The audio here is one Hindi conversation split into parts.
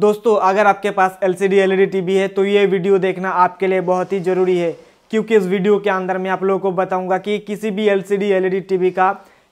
दोस्तों अगर आपके पास L C D L TV है तो ये वीडियो देखना आपके लिए बहुत ही ज़रूरी है क्योंकि इस वीडियो के अंदर मैं आप लोगों को बताऊंगा कि किसी भी L C D L TV का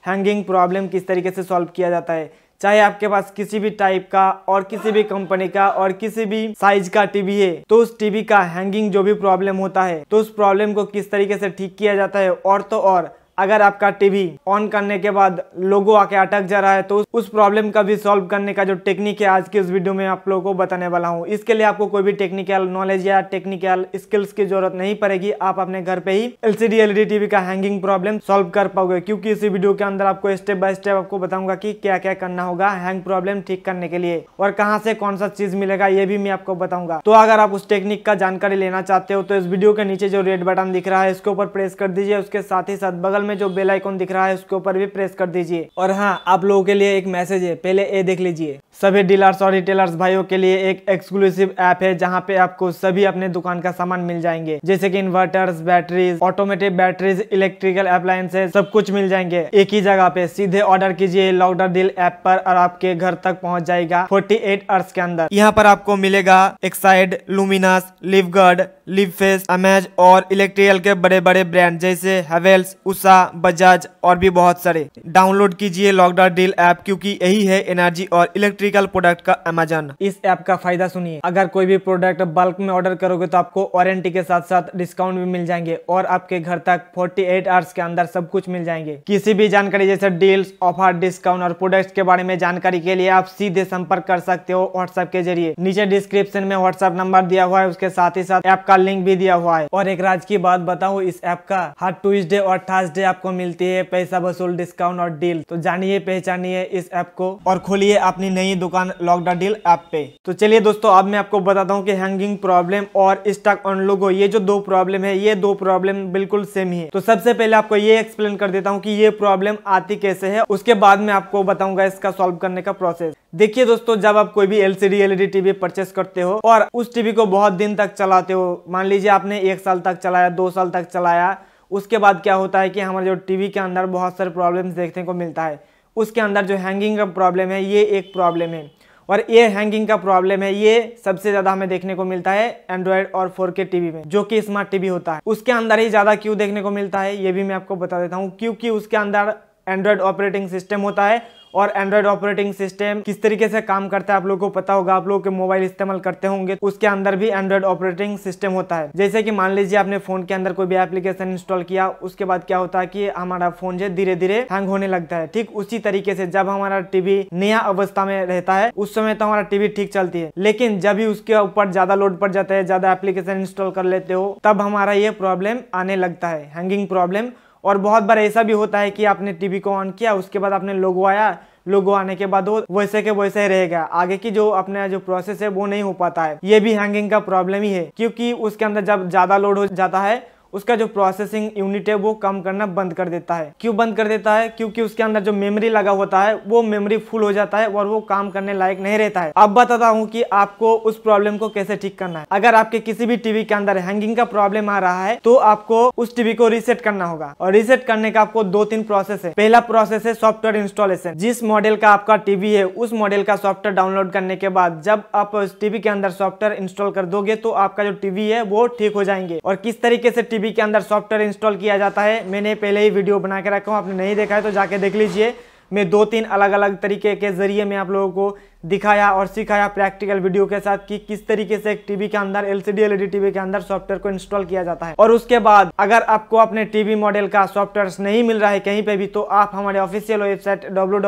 हैंगिंग प्रॉब्लम किस तरीके से सॉल्व किया जाता है चाहे आपके पास किसी भी टाइप का और किसी भी कंपनी का और किसी भी साइज का टीवी है तो उस टीवी का हैंगिंग जो भी प्रॉब्लम होता है तो उस प्रॉब्लम को किस तरीके से ठीक किया जाता है और तो और अगर आपका टीवी ऑन करने के बाद लोगो आके अटक जा रहा है तो उस प्रॉब्लम का भी सॉल्व करने का जो टेक्निक है आज की उस वीडियो में आप लोगों को बताने वाला हूँ इसके लिए आपको कोई भी टेक्निकल नॉलेज या टेक्निकल स्किल्स की जरूरत नहीं पड़ेगी आप अपने घर पे ही एलसीडी एलईडी टीवी का हैंगिंग प्रॉब्लम सॉल्व कर पाओगे क्योंकि इसी वीडियो के अंदर आपको स्टेप बाय स्टेप आपको बताऊंगा की क्या क्या करना होगा हैंग प्रॉब्लम ठीक करने के लिए और कहाँ से कौन सा चीज मिलेगा ये भी मैं आपको बताऊंगा तो अगर आप उस टेक्निक का जानकारी लेना चाहते हो तो इस वीडियो के नीचे जो रेड बटन दिख रहा है इसके ऊपर प्रेस कर दीजिए उसके साथ ही साथ बगल में जो बेल आइकॉन दिख रहा है उसके ऊपर भी प्रेस कर दीजिए और हाँ आप लोगों के लिए एक मैसेज है पहले ये देख लीजिए सभी डीलर्स और रिटेलर्स भाइयों के लिए एक एक्सक्लूसिव ऐप है जहां पे आपको सभी अपने दुकान का सामान मिल जाएंगे जैसे कि inverters batteries automatic batteries electrical appliances सब कुछ मिल जाएंगे एक ही जगह पे सीधे ऑर्डर कीजिए लाउडर डील ऐप पर और आपके घर तक पहुंच जाएगा 48 एट आवर्स के अंदर यहाँ पर आपको मिलेगा Exide Luminous Livguard Livfast Amaze और इलेक्ट्रिकल के बड़े बड़े ब्रांड जैसे हेवेल्स उषा बजाज और भी बहुत सारे डाउनलोड कीजिए लॉकडाउन डील ऐप क्यूँकी यही है एनर्जी और इलेक्ट्रिक इलेक्ट्रिकल प्रोडक्ट का अमेजन इस ऐप का फायदा सुनिए अगर कोई भी प्रोडक्ट बल्क में ऑर्डर करोगे तो आपको वारंटी के साथ साथ डिस्काउंट भी मिल जाएंगे और आपके घर तक 48 आवर्स के अंदर सब कुछ मिल जाएंगे किसी भी जानकारी जैसे डील्स ऑफर डिस्काउंट और प्रोडक्ट के बारे में जानकारी के लिए आप सीधे संपर्क कर सकते हो व्हाट्सएप के जरिए नीचे डिस्क्रिप्शन में व्हाट्सएप नंबर दिया हुआ है उसके साथ ही साथ ऐप का लिंक भी दिया हुआ है और एक राज की बात बताऊँ इस ऐप का हर ट्यूजडे और थर्सडे आपको मिलती है पैसा वसूल डिस्काउंट और डील तो जानिए पहचानिए इस ऐप को और खोलिए अपनी नई दुकान लॉकडा डील ऐप पे तो चलिए दोस्तों अब मैं आपको बताता हूँ कि हैंगिंग प्रॉब्लम और स्टॉक ऑन लोगो ये जो दो प्रॉब्लम है ये दो प्रॉब्लम बिल्कुल सेम ही है तो सबसे पहले आपको ये एक्सप्लेन कर देता हूँ कि ये प्रॉब्लम आती कैसे है उसके बाद में आपको बताऊंगा इसका सॉल्व करने का प्रोसेस देखिए दोस्तों जब आप कोई भी एलसीडी एलईडी टीवी परचेस करते हो और उस टीवी को बहुत दिन तक चलाते हो मान लीजिए आपने एक साल तक चलाया दो साल तक चलाया उसके बाद क्या होता है कि हमारे जो टीवी के अंदर बहुत सारे प्रॉब्लम्स देखने को मिलता है उसके अंदर जो हैंगिंग का प्रॉब्लम है ये एक प्रॉब्लम है और ये हैंगिंग का प्रॉब्लम है ये सबसे ज़्यादा हमें देखने को मिलता है एंड्रॉयड और 4K टीवी में जो कि स्मार्ट टीवी होता है उसके अंदर ही ज़्यादा क्यों देखने को मिलता है ये भी मैं आपको बता देता हूँ क्योंकि उसके अंदर एंड्रॉयड ऑपरेटिंग सिस्टम होता है और एंड्रॉइड ऑपरेटिंग सिस्टम किस तरीके से काम करता है आप लोगों को पता होगा आप लोग के मोबाइल इस्तेमाल करते होंगे उसके अंदर भी एंड्रॉइड ऑपरेटिंग सिस्टम होता है जैसे कि मान लीजिए आपने फोन के अंदर कोई भी एप्लीकेशन इंस्टॉल किया उसके बाद क्या होता है कि हमारा फोन जो धीरे धीरे हैंग होने लगता है ठीक उसी तरीके से जब हमारा टीवी नया अवस्था में रहता है उस समय तो हमारा टीवी ठीक चलती है लेकिन जब भी उसके ऊपर ज्यादा लोड पड़ जाता है ज्यादा एप्लीकेशन इंस्टॉल कर लेते हो तब हमारा ये प्रॉब्लम आने लगता है हैंगिंग प्रॉब्लम और बहुत बार ऐसा भी होता है कि आपने टीवी को ऑन किया उसके बाद आपने लोगो आया लोगो आने के बाद वो वैसे के वैसे ही रहेगा आगे की जो अपना जो प्रोसेस है वो नहीं हो पाता है ये भी हैंगिंग का प्रॉब्लम ही है क्योंकि उसके अंदर जब ज़्यादा लोड हो जाता है उसका जो प्रोसेसिंग यूनिट है वो काम करना बंद कर देता है क्यों बंद कर देता है क्योंकि उसके अंदर जो मेमोरी लगा होता है वो मेमोरी फुल हो जाता है और वो काम करने लायक नहीं रहता है अब बताता हूँ कि आपको उस प्रॉब्लम को कैसे ठीक करना है अगर आपके किसी भी टीवी के अंदर हैंगिंग का प्रॉब्लम आ रहा है तो आपको उस टीवी को रिसेट करना होगा और रिसेट करने का आपको दो तीन प्रोसेस है पहला प्रोसेस है सॉफ्टवेयर इंस्टॉलेशन जिस मॉडल का आपका टीवी है उस मॉडल का सॉफ्टवेयर डाउनलोड करने के बाद जब आप टीवी के अंदर सॉफ्टवेयर इंस्टॉल कर दोगे तो आपका जो टीवी है वो ठीक हो जाएंगे और किस तरीके से टीवी के अंदर सॉफ्टवेयर इंस्टॉल किया जाता है मैंने पहले ही वीडियो बना के रखा हूँ आपने नहीं देखा है तो जाके देख लीजिए में दो तीन अलग अलग तरीके के ज़रिए मैं आप लोगों को दिखाया और सिखाया प्रैक्टिकल वीडियो के साथ कि किस तरीके से एक टीवी के अंदर एलसीडी एलईडी टीवी के अंदर सॉफ्टवेयर को इंस्टॉल किया जाता है और उसके बाद अगर आपको अपने टीवी मॉडल का सॉफ्टवेयर नहीं मिल रहा है कहीं पे भी तो आप हमारे ऑफिशियल वेबसाइट डब्ल्यू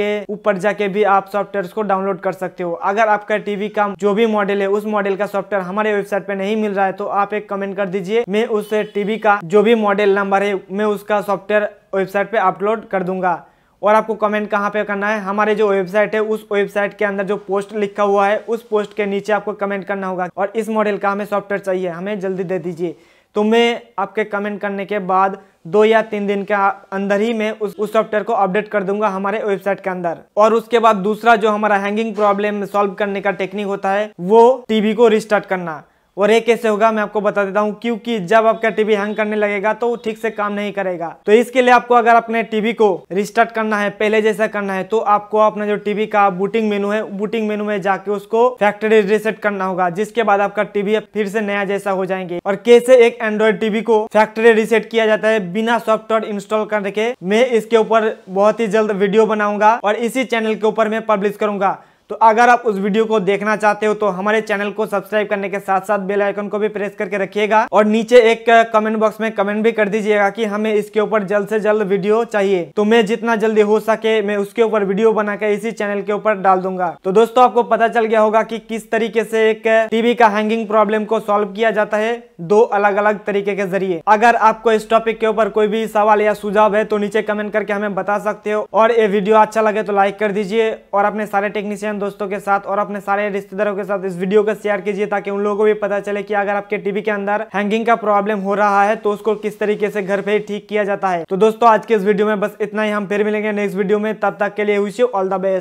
के ऊपर जाके भी आप सॉफ्टवेयर को डाउनलोड कर सकते हो अगर आपका टीवी का जो भी मॉडल है उस मॉडल का सॉफ्टवेयर हमारे वेबसाइट पे नहीं मिल रहा है तो आप एक कमेंट कर दीजिए मैं उस टीवी का जो भी मॉडल नंबर है मैं उसका सॉफ्टवेयर वेबसाइट पे अपलोड कर दूंगा और आपको कमेंट कहाँ पे करना है हमारे जो वेबसाइट है उस वेबसाइट के अंदर जो पोस्ट लिखा हुआ है उस पोस्ट के नीचे आपको कमेंट करना होगा और इस मॉडल का हमें सॉफ्टवेयर चाहिए हमें जल्दी दे दीजिए तो मैं आपके कमेंट करने के बाद दो या तीन दिन के अंदर ही मैं उस उस सॉफ्टवेयर को अपडेट कर दूंगा हमारे वेबसाइट के अंदर और उसके बाद दूसरा जो हमारा हैंगिंग प्रॉब्लम सॉल्व करने का टेक्निक होता है वो टीवी को रिस्टार्ट करना और ये कैसे होगा मैं आपको बता देता हूँ क्योंकि जब आपका टीवी हैंग करने लगेगा तो ठीक से काम नहीं करेगा तो इसके लिए आपको अगर अपने टीवी को रिस्टार्ट करना है पहले जैसा करना है तो आपको अपना जो टीवी का बूटिंग मेनू है बूटिंग मेनू में जाके उसको फैक्ट्री रिसेट करना होगा जिसके बाद आपका टीवी फिर से नया जैसा हो जाएंगे और कैसे एक एंड्रॉइड टीवी को फैक्ट्री रिसेट किया जाता है बिना सॉफ्टवेयर इंस्टॉल करके मैं इसके ऊपर बहुत ही जल्द वीडियो बनाऊंगा और इसी चैनल के ऊपर मैं पब्लिश करूंगा तो अगर आप उस वीडियो को देखना चाहते हो तो हमारे चैनल को सब्सक्राइब करने के साथ साथ बेल आइकन को भी प्रेस करके रखिएगा और नीचे एक कमेंट बॉक्स में कमेंट भी कर दीजिएगा कि हमें इसके ऊपर जल्द से जल्द वीडियो चाहिए तो मैं जितना जल्दी हो सके मैं उसके ऊपर वीडियो बनाकर इसी चैनल के ऊपर डाल दूंगा तो दोस्तों आपको पता चल गया होगा कि किस तरीके से एक टीवी का हैंगिंग प्रॉब्लम को सोल्व किया जाता है दो अलग अलग तरीके के जरिए अगर आपको इस टॉपिक के ऊपर कोई भी सवाल या सुझाव है तो नीचे कमेंट करके हमें बता सकते हो और ये वीडियो अच्छा लगे तो लाइक कर दीजिए और अपने सारे टेक्नीशियन फ्रेंड दोस्तों के साथ और अपने सारे रिश्तेदारों के साथ इस वीडियो को शेयर कीजिए ताकि उन लोगों को भी पता चले कि अगर आपके टीवी के अंदर हैंगिंग का प्रॉब्लम हो रहा है तो उसको किस तरीके से घर पे ठीक किया जाता है तो दोस्तों आज के इस वीडियो में बस इतना ही हम फिर मिलेंगे नेक्स्ट वीडियो में तब तक के लिए wish you all the best